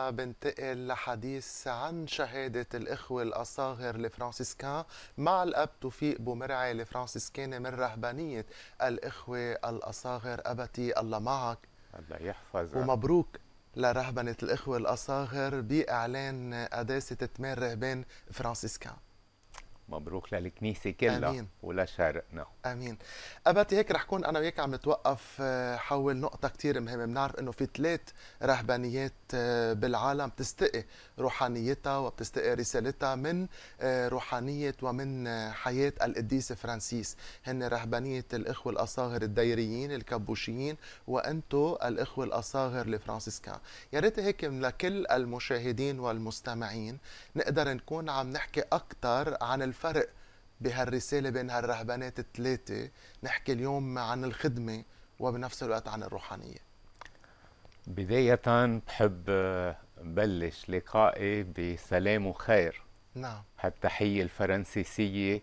بنتقل لحديث عن شهادة الإخوة الأصاغر لفرانسيسكان مع الأب توفيق بومرعي لفرانسيسكان من رهبانية الإخوة الأصاغر أبتي الله معك الله يحفظك ومبروك لرهبنة الإخوة الأصاغر بإعلان قداسة 8 رهبان فرانسيسكان مبروك للكنيسه كلها امين ولشرقنا امين أباتي هيك رح كون انا وياك عم نتوقف آه، حول نقطه كتير مهمه بنعرف انه في ثلاث رهبانيات آه، بالعالم تستقي روحانيتها وبتستقي رسالتها من آه، روحانية ومن آه، حياة القديس فرانسيس هن رهبانية الإخوة الأصاغر الديريين الكابوشيين وأنتو الإخوة الأصاغر الفرانسيسكان يا ريت هيك لكل المشاهدين والمستمعين نقدر نكون عم نحكي أكثر عن الفرق بهالرسالة بين هالرهبانات الثلاثة نحكي اليوم عن الخدمة وبنفس الوقت عن الروحانية بداية بحب بلش لقائي بسلام وخير نعم هالتحية الفرنسيسية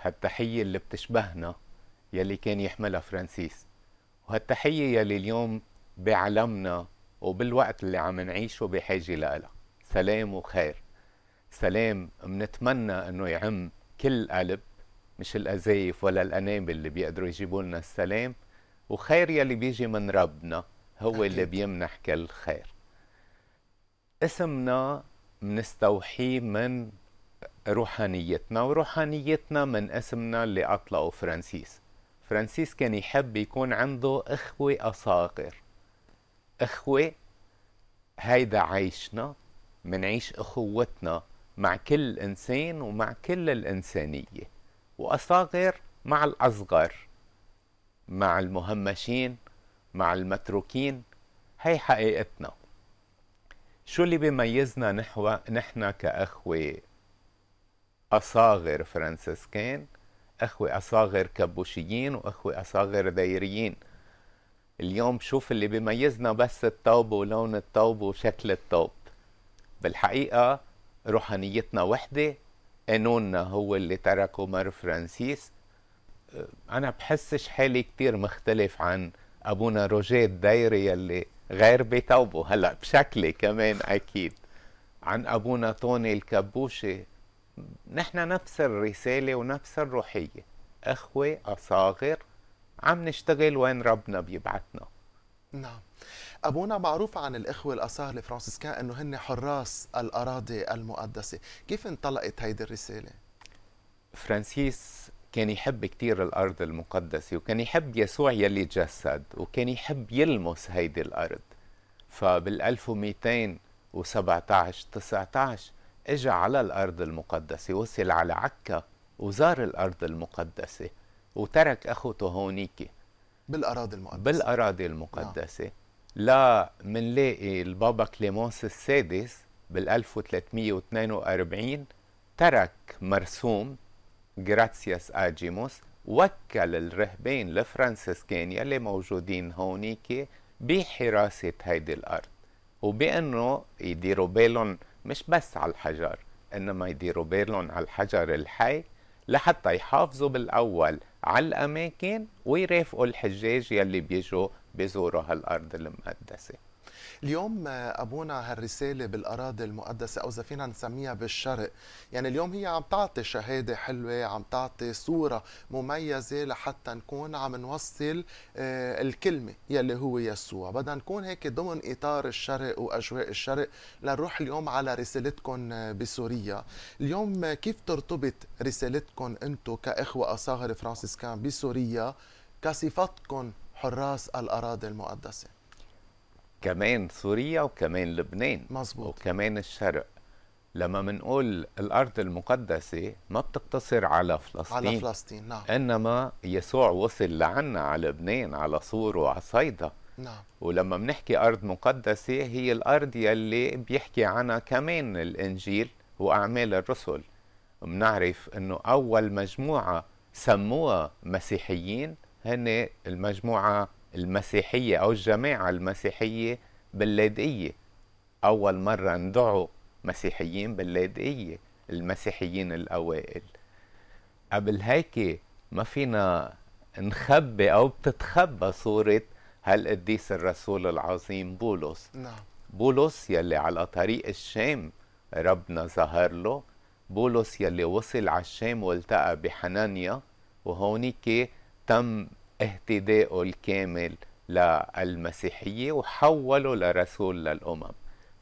هالتحية اللي بتشبهنا يلي كان يحملها فرانسيس وهالتحية يلي اليوم بعلمنا وبالوقت اللي عم نعيشه بحاجة لها سلام وخير سلام منتمنى انه يعم كل قلب مش الأزايف ولا الأنابل اللي بيقدروا يجيبوا لنا السلام وخير يلي بيجي من ربنا هو أكيد. اللي بيمنح كل خير اسمنا منستوحيه من روحانيتنا وروحانيتنا من اسمنا اللي أطلقه فرانسيس فرانسيس كان يحب يكون عنده إخوة أصاغر إخوة هيدا عيشنا منعيش أخوتنا مع كل إنسان ومع كل الإنسانية وأصاغر مع الأصغر مع المهمشين مع المتروكين هي حقيقتنا شو اللي بيميزنا نحو نحن كأخوة أصاغر فرانسيسكان أخوة أصاغر كبوشيين وأخوة أصاغر دايريين اليوم شوف اللي بيميزنا بس الطوب ولون الطوب وشكل الطوب بالحقيقة روحانيتنا وحدة قانوننا هو اللي تركه مار فرانسيس أه، أنا بحسش حالي كتير مختلف عن أبونا روجيه الدايري يلي غير بتوبه هلا بشكلي كمان اكيد عن ابونا طوني الكبوشي نحن نفس الرساله ونفس الروحيه اخوه اصاغر عم نشتغل وين ربنا بيبعتنا نعم ابونا معروف عن الاخوه الاصاغر الفرنسيسكان انه هن حراس الاراضي المقدسه كيف انطلقت هيدي الرساله فرانسيس كان يحب كتير الأرض المقدسة وكان يحب يسوع يلي تجسد وكان يحب يلمس هيدي الأرض فبال 1217 19 اجى على الأرض المقدسة وصل على عكا وزار الأرض المقدسة وترك أخوته هونيك بالأراضي المقدسة بالأراضي المقدسة نعم. لا منلاقي البابا كليمونس السادس بال 1342 ترك مرسوم جراتسياس آجيموس وكل الرهبين الفرنسيسكان يلي موجودين هونيك بحراسة هيدي الأرض وبأنه يديروا بالهم مش بس على الحجر إنما يديروا بالهم على الحجر الحي لحتى يحافظوا بالأول على الأماكن ويرافقوا الحجاج يلي بيجوا بيزوروا هالأرض المقدسة اليوم آه، ابونا هالرساله بالاراضي المقدسه او اذا فينا نسميها بالشرق يعني اليوم هي عم تعطي شهاده حلوه عم تعطي صوره مميزه لحتى نكون عم نوصل آه، الكلمه يلي هو يسوع بدنا نكون هيك ضمن اطار الشرق واجواء الشرق لنروح اليوم على رسالتكم آه، بسوريا اليوم كيف ترتبط رسالتكم انتم كاخوه اصاغر فرانسيسكان بسوريا كصفتكم حراس الأراضي المقدسة كمان سوريا وكمان لبنان مظبوط وكمان الشرق لما بنقول الارض المقدسه ما بتقتصر على فلسطين على فلسطين نعم انما يسوع وصل لعنا على لبنان على صور وعلى صيدا نعم ولما بنحكي ارض مقدسه هي الارض يلي بيحكي عنها كمان الانجيل واعمال الرسل بنعرف انه اول مجموعه سموها مسيحيين هن المجموعه المسيحية أو الجماعة المسيحية باللاذقية أول مرة ندعوا مسيحيين باللاذقية المسيحيين الأوائل قبل هيك ما فينا نخبي أو بتتخبى صورة هالقديس الرسول العظيم بولس نعم. بولس يلي على طريق الشام ربنا ظهر له بولس يلي وصل على الشام والتقى بحنانيا وهونيك تم اهتدائه الكامل للمسيحية وحوله لرسول للأمم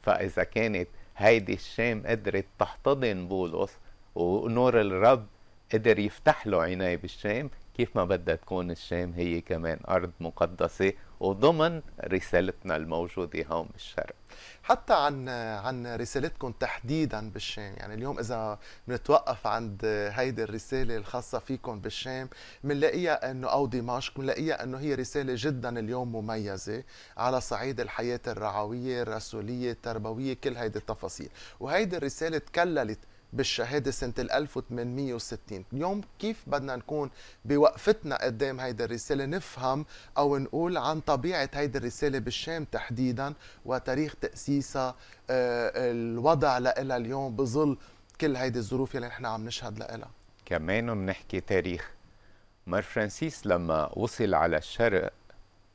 فإذا كانت هيدي الشام قدرت تحتضن بولس ونور الرب قدر يفتح له عينيه بالشام كيف ما بدها تكون الشام هي كمان أرض مقدسة وضمن رسالتنا الموجودة هون بالشرق حتى عن عن رسالتكم تحديدا بالشام يعني اليوم اذا بنتوقف عند هيدي الرساله الخاصه فيكم بالشام بنلاقيها انه او دمشق بنلاقيها انه هي رساله جدا اليوم مميزه على صعيد الحياه الرعويه الرسوليه التربويه كل هيدي التفاصيل وهيدي الرساله تكللت بالشهاده سنه 1860 اليوم كيف بدنا نكون بوقفتنا قدام هيدي الرساله نفهم او نقول عن طبيعه هيدي الرساله بالشام تحديدا وتاريخ تاسيسها آه، الوضع لها اليوم بظل كل هيدي الظروف اللي نحن عم نشهد لها كمان بنحكي تاريخ مار فرانسيس لما وصل على الشرق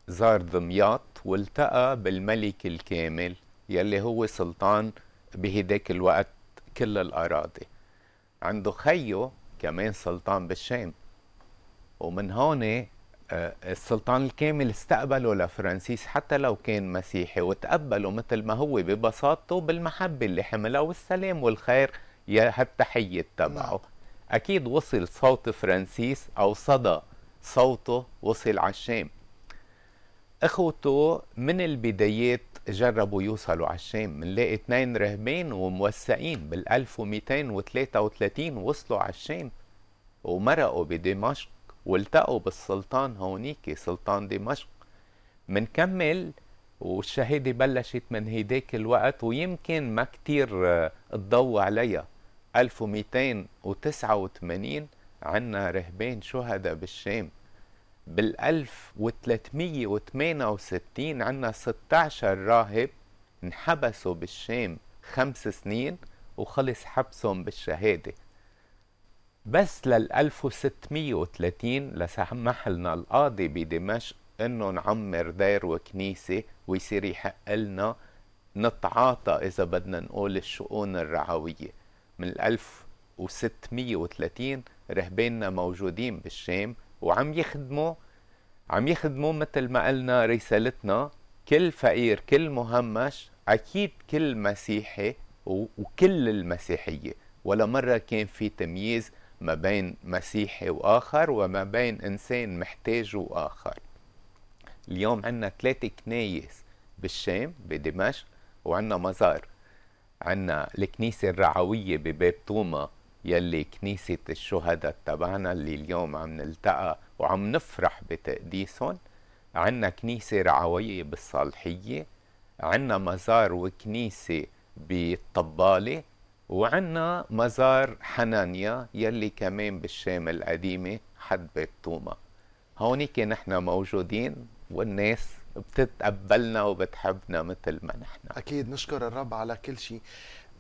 زار دمياط والتقى بالملك الكامل يلي هو سلطان بهداك الوقت كل الأراضي عنده خيو كمان سلطان بالشام ومن هون آه، السلطان الكامل استقبله لفرانسيس حتى لو كان مسيحي وتقبله مثل ما هو ببساطته بالمحبة اللي حملها والسلام والخير يا هالتحية تبعه نعم. أكيد وصل صوت فرانسيس أو صدى صوته وصل على الشام اخوته من البدايات جربوا يوصلوا على الشام بنلاقي اثنين رهبان وموسعين بال 1233 وصلوا على الشام ومرقوا بدمشق والتقوا بالسلطان هونيك سلطان دمشق منكمل والشهادة بلشت من هيداك الوقت ويمكن ما كتير الضو آه، عليها 1289 عنا رهبان شهداء بالشام بال 1368 عندنا 16 راهب انحبسوا بالشام خمس سنين وخلص حبسهم بالشهادة بس لل 1630 لسمح لنا القاضي بدمشق انه نعمر دير وكنيسة ويصير يحق لنا نتعاطى اذا بدنا نقول الشؤون الرعوية من 1630 رهباننا موجودين بالشام وعم يخدموا عم يخدموا مثل ما قلنا رسالتنا كل فقير كل مهمش اكيد كل مسيحي وكل المسيحيه ولا مره كان في تمييز ما بين مسيحي واخر وما بين انسان محتاج واخر اليوم عندنا ثلاثة كنايس بالشام بدمشق وعندنا مزار عندنا الكنيسة الرعوية بباب توما يلي كنيسة الشهداء تبعنا اللي اليوم عم نلتقى وعم نفرح بتقديسهم عنا كنيسة رعوية بالصالحية عنا مزار وكنيسة بالطبالة وعنا مزار حنانيا يلي كمان بالشام القديمة حد بيت توما هونيك نحن موجودين والناس بتتقبلنا وبتحبنا مثل ما نحن اكيد نشكر الرب على كل شيء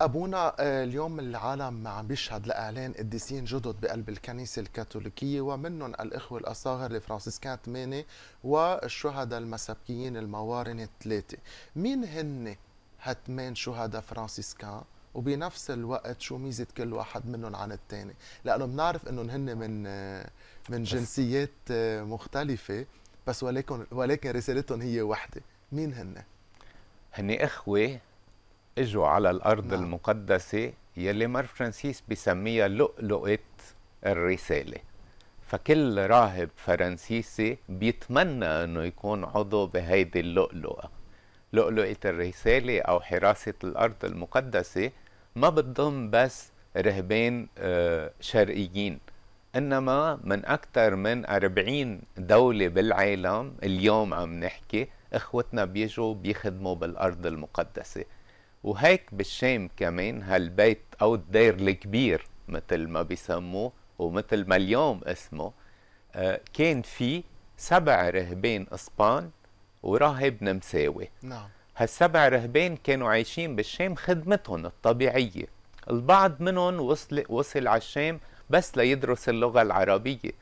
ابونا آه، اليوم العالم عم بيشهد لاعلان قديسين جدد بقلب الكنيسه الكاثوليكيه ومنهم الاخوه الاصاغر الفرنسيسكان ثمانيه والشهداء المسبكيين الموارنه ثلاثه، مين هن هالثمان شهداء فرانسيسكان؟ وبنفس الوقت شو ميزه كل واحد منهم عن الثاني، لانه بنعرف انهم هن من آه، من جنسيات آه، مختلفه بس ولكن ولكن رسالتهم هي وحده، مين هن؟ هن اخوه اجوا على الارض نعم. المقدسه يلي مار فرانسيس بسميها لؤلؤه الرساله فكل راهب فرنسيسي بيتمنى انه يكون عضو بهيدي اللؤلؤه لؤلؤه الرساله او حراسه الارض المقدسه ما بتضم بس رهبان آه، شرقيين انما من اكثر من 40 دوله بالعالم اليوم عم نحكي اخوتنا بيجوا بيخدموا بالارض المقدسه وهيك بالشام كمان هالبيت أو الدير الكبير مثل ما بيسموه ومثل ما اليوم اسمه آه، كان في سبع رهبان اسبان وراهب نمساوي نعم هالسبع رهبان كانوا عايشين بالشام خدمتهم الطبيعيه البعض منهم وصل وصل على الشام بس ليدرس اللغه العربيه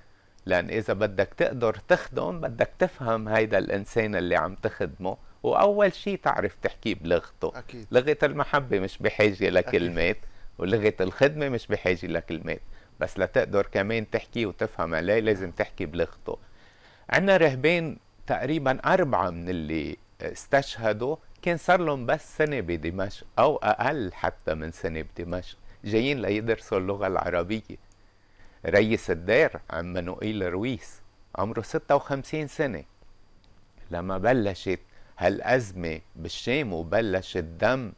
لان اذا بدك تقدر تخدم بدك تفهم هيدا الانسان اللي عم تخدمه واول شيء تعرف تحكيه بلغته أكيد. لغه المحبه مش بحاجه لكلمات ولغه الخدمه مش بحاجه لكلمات بس لتقدر كمان تحكي وتفهم عليه لازم تحكي بلغته عندنا رهبان تقريبا أربعة من اللي استشهدوا كان صار لهم بس سنة بدمشق أو أقل حتى من سنة بدمشق جايين ليدرسوا اللغة العربية رئيس الدار عم رويس عمره 56 سنة لما بلشت هالأزمة بالشام وبلش الدم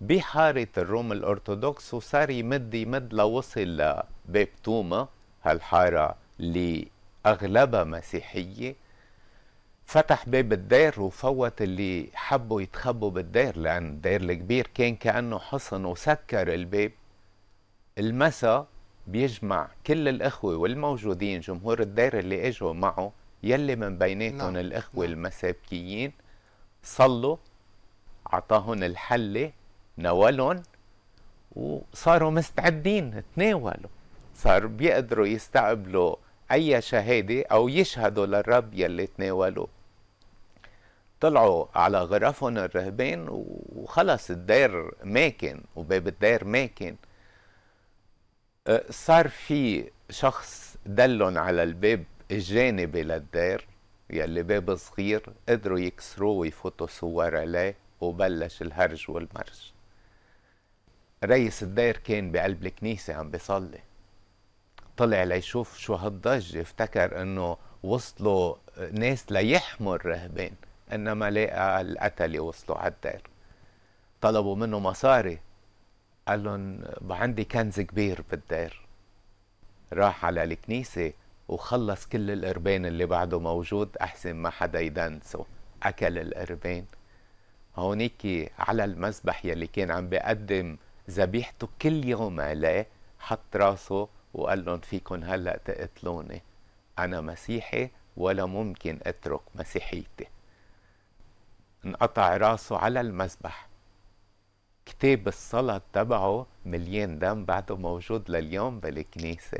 بحارة الروم الأرثوذكس وصار يمد يمد لوصل لباب توما هالحارة اللي أغلبها مسيحية فتح باب الدير وفوت اللي حبوا يتخبوا بالدير لأن الدير الكبير كان كأنه حصن وسكر الباب المسا بيجمع كل الإخوة والموجودين جمهور الدير اللي إجوا معه يلي من بيناتهم نعم، الإخوة نعم. المسابكيين صلوا اعطاهم الحلة نولهم وصاروا مستعدين تناولوا صار بيقدروا يستقبلوا أي شهادة أو يشهدوا للرب يلي تناولوا طلعوا على غرفهم الرهبان وخلص الدير ماكن وباب الدير ماكن أه، صار في شخص دلهم على الباب الجانبي للدير يلي باب صغير قدروا يكسروه ويفوتوا صور عليه وبلش الهرج والمرج رئيس الدير كان بقلب الكنيسة عم بيصلي طلع ليشوف شو هالضجة افتكر انه وصلوا آه، ناس ليحموا الرهبان انما لقى القتلة وصلوا على الدير طلبوا منه مصاري قال لهم آه، عندي كنز كبير بالدير راح على الكنيسة وخلص كل القربان اللي بعده موجود أحسن ما حدا يدنسه أكل القربان هونيك على المذبح يلي كان عم بيقدم ذبيحته كل يوم عليه حط راسه وقال لهم فيكن هلا تقتلوني أنا مسيحي ولا ممكن أترك مسيحيتي انقطع راسه على المذبح كتاب الصلاة تبعه مليان دم بعده موجود لليوم بالكنيسة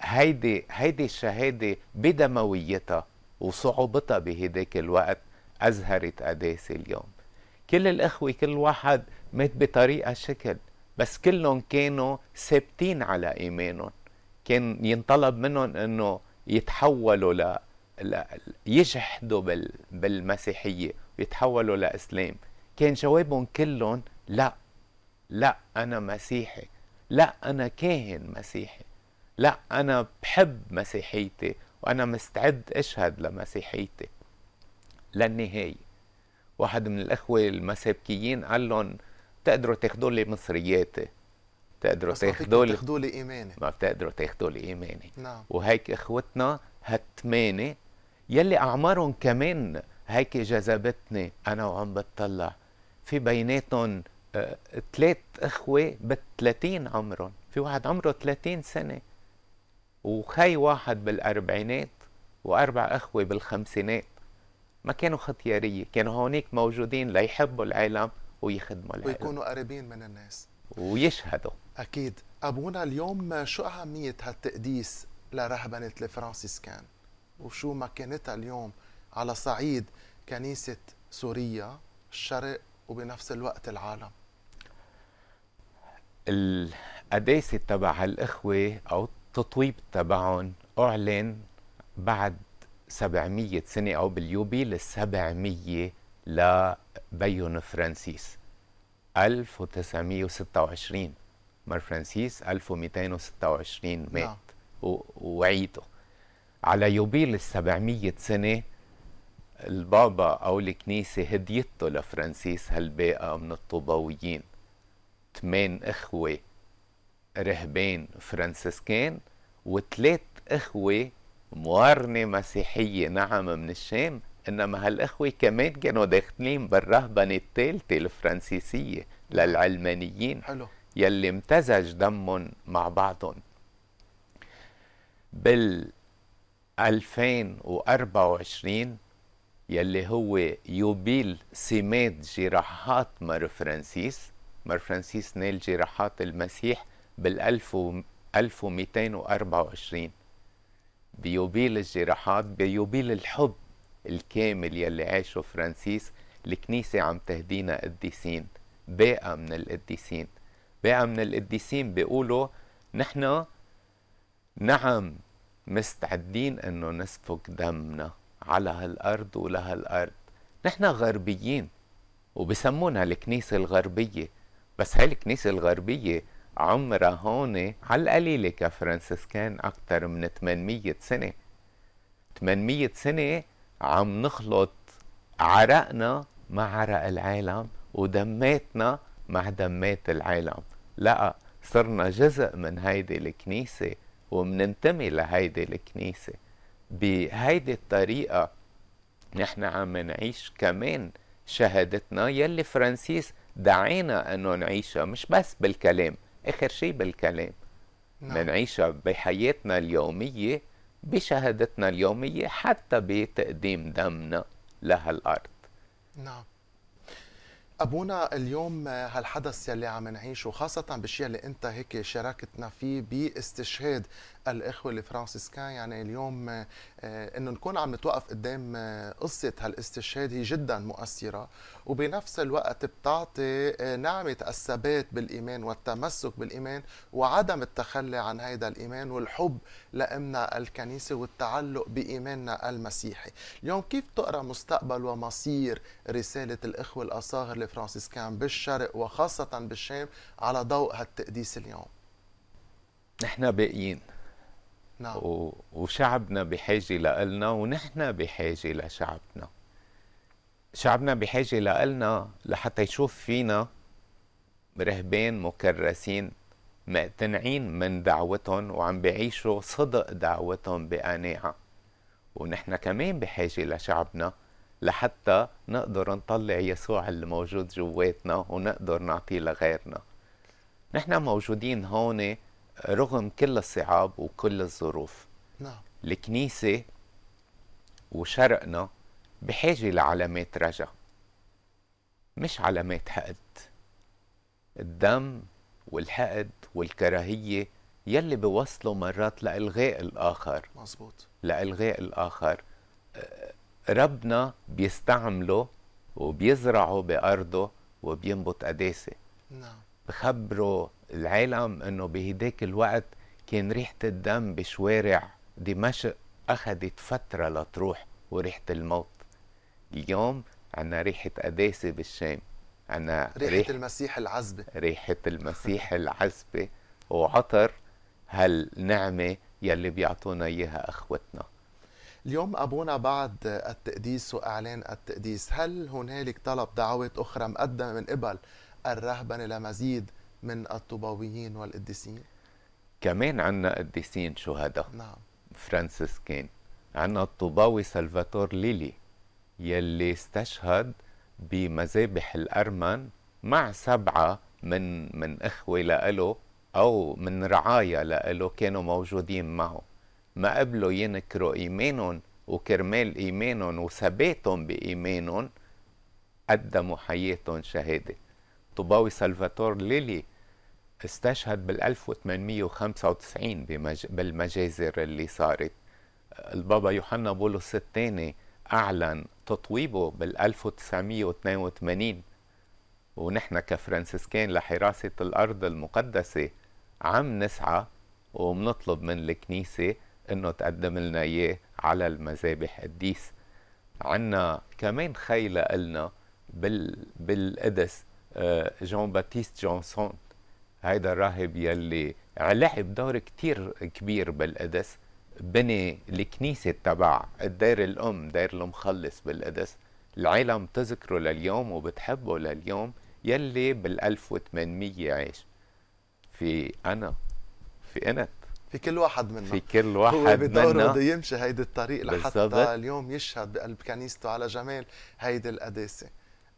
هيدي هيدي الشهاده بدمويتها وصعوبتها بهداك الوقت اظهرت قداسه اليوم كل الاخوه كل واحد مات بطريقه شكل بس كلهم كانوا ثابتين على ايمانهم كان ينطلب منهم انه يتحولوا ل... ل... يجحدوا بال... بالمسيحيه ويتحولوا لاسلام كان جوابهم كلهم لا لا انا مسيحي لا انا كاهن مسيحي لا أنا بحب مسيحيتي وأنا مستعد أشهد لمسيحيتي للنهاية واحد من الأخوة المسابكيين قال لهم بتقدروا تاخدوا لي مصرياتي بتقدروا تاخدوا لي تاخدوا لي إيماني ما بتقدروا تاخدوا لي إيماني نعم وهيك إخوتنا هالثمانية يلي أعمارهم كمان هيك جذبتني أنا وعم بتطلع في بيناتهم ثلاث آه، أخوة بالثلاثين عمرهم في واحد عمره 30 سنة وخي واحد بالأربعينات وأربع أخوة بالخمسينات ما كانوا ختيارية كانوا هونيك موجودين ليحبوا العالم ويخدموا العالم ويكونوا قريبين من الناس ويشهدوا أكيد أبونا اليوم شو أهمية هالتقديس لرهبنة الفرنسيسكان وشو مكانتها اليوم على صعيد كنيسة سوريا الشرق وبنفس الوقت العالم القداسة تبع الإخوة أو التطويب تبعهم أعلن بعد 700 سنة أو باليوبي لل 700 لبيهم فرانسيس 1926 مر فرانسيس 1226 مات نعم. وعيده على يوبيل ال 700 سنة البابا أو الكنيسة هديته لفرانسيس هالباقة من الطوباويين ثمان إخوة رهبان فرانسيسكان وثلاث إخوة موارنة مسيحية نعم من الشام إنما هالإخوة كمان كانوا داخلين بالرهبنة الثالثة الفرنسيسية للعلمانيين حلو يلي امتزج دمهم مع بعضهم بال 2024 يلي هو يوبيل سمات جراحات مار فرانسيس مار فرانسيس نال جراحات المسيح بال 1224 بيوبيل الجراحات بيوبيل الحب الكامل يلي عاشه فرانسيس الكنيسة عم تهدينا قديسين باقة من القديسين باقة من القديسين بيقولوا نحن نعم مستعدين انه نسفك دمنا على هالارض ولهالارض نحن غربيين وبسمونا الكنيسة الغربية بس هاي الكنيسة الغربية عمره هون على القليلة كفرنسيسكان أكثر من 800 سنة 800 سنة عم نخلط عرقنا مع عرق العالم ودماتنا مع دمات العالم لا صرنا جزء من هيدي الكنيسة ومننتمي لهيدي الكنيسة بهيدي الطريقة نحن عم نعيش كمان شهادتنا يلي فرانسيس دعينا انه نعيشها مش بس بالكلام اخر شيء بالكلام نعم. منعيشها بحياتنا اليوميه بشهادتنا اليوميه حتى بتقديم دمنا لهالارض نعم ابونا اليوم هالحدث يلي عم نعيشه خاصة بالشيء اللي انت هيك شاركتنا فيه باستشهاد الاخوة الفرانسيسكان يعني اليوم آه، انه نكون عم نتوقف قدام آه، قصة هالاستشهاد هي جدا مؤثرة وبنفس الوقت بتعطي آه، نعمة الثبات بالايمان والتمسك بالايمان وعدم التخلي عن هذا الايمان والحب لامنا الكنيسة والتعلق بايماننا المسيحي اليوم كيف تقرا مستقبل ومصير رسالة الاخوة الاصاغر الفرنسيسكان بالشرق وخاصة بالشام على ضوء هالتقديس اليوم نحن باقيين نعم و... وشعبنا بحاجة لنا ونحن بحاجة لشعبنا شعبنا بحاجة لنا لحتى يشوف فينا رهبان مكرسين مقتنعين من دعوتهم وعم بيعيشوا صدق دعوتهم بقناعة ونحن كمان بحاجة لشعبنا لحتى نقدر نطلع يسوع اللي موجود جواتنا ونقدر نعطيه لغيرنا نحن موجودين هون رغم كل الصعاب وكل الظروف نعم الكنيسة وشرقنا بحاجة لعلامات رجا مش علامات حقد الدم والحقد والكراهية يلي بوصلوا مرات لإلغاء الآخر مزبوط لإلغاء الآخر ربنا بيستعمله وبيزرعه بأرضه وبينبت قداسة نعم بخبروا العالم انه بهداك الوقت كان ريحة الدم بشوارع دمشق أخذت فترة لتروح وريحة الموت اليوم عنا ريحة قداسة بالشام عنا ريحة ريحة المسيح العزبة ريحة المسيح العزبة وعطر هالنعمة يلي بيعطونا إياها أخوتنا اليوم أبونا بعد التقديس وإعلان التقديس هل هنالك طلب دعوات أخرى مقدمة من قبل الرهبنة لمزيد من الطوباويين والقديسين؟ كمان عنا قديسين شهداء نعم فرانسيس عندنا عنا الطوباوي سلفاتور ليلي يلي استشهد بمذابح الأرمن مع سبعة من من إخوة لإله أو من رعايا لإله كانوا موجودين معه ما قبلوا ينكروا إيمانهم وكرمال إيمانهم وثباتهم بإيمانهم قدموا حياتهم شهادة طوباوي سلفاتور ليلي استشهد بال 1895 بمج... بالمجازر اللي صارت البابا يوحنا بولس الثاني أعلن تطويبه بال 1982 ونحن كفرنسيسكان لحراسة الأرض المقدسة عم نسعى وبنطلب من الكنيسة انه تقدم لنا اياه على المذابح قديس عنا كمان خيلة لنا بال بالقدس جون باتيست جونسون هيدا الراهب يلي لعب دور كتير كبير بالقدس بني الكنيسة تبع الدير الأم دير المخلص بالقدس العالم تذكره لليوم وبتحبه لليوم يلي بال 1800 عاش في أنا في أنت في كل واحد منا في كل واحد هو بدوره بده يمشي هيدي الطريق لحتى اليوم يشهد بقلب كنيسته على جمال هيدي القداسه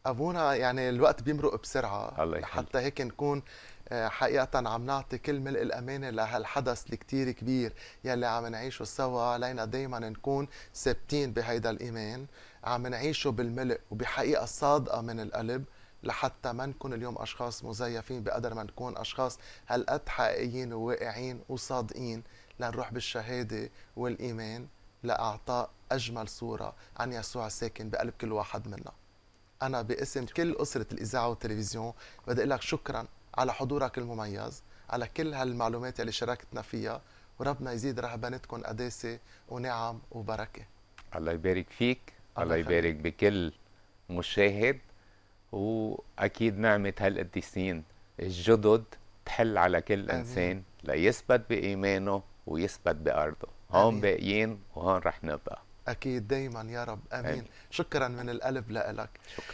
ابونا يعني الوقت بيمرق بسرعه الله لحتى هيك نكون آه، حقيقة عم نعطي كل ملء الأمانة لهالحدث الكتير كبير يلي عم نعيشه سوا علينا دايما نكون ثابتين بهيدا الإيمان عم نعيشه بالملء وبحقيقة صادقة من القلب لحتى ما نكون اليوم اشخاص مزيفين بقدر ما نكون اشخاص هالقد حقيقيين وواقعين وصادقين لنروح بالشهاده والايمان لاعطاء اجمل صوره عن يسوع ساكن بقلب كل واحد منا. انا باسم كل اسره الاذاعه والتلفزيون بدي اقول لك شكرا على حضورك المميز، على كل هالمعلومات اللي شاركتنا فيها وربنا يزيد رهبانتكم قداسه ونعم وبركه. الله يبارك فيك، الله يبارك بكل مشاهد واكيد نعمه هالقديسين الجدد تحل على كل انسان ليثبت بايمانه ويثبت بارضه هون باقيين وهون رح نبقى اكيد دايما يا رب امين, أمين. شكرا من القلب لك شكرا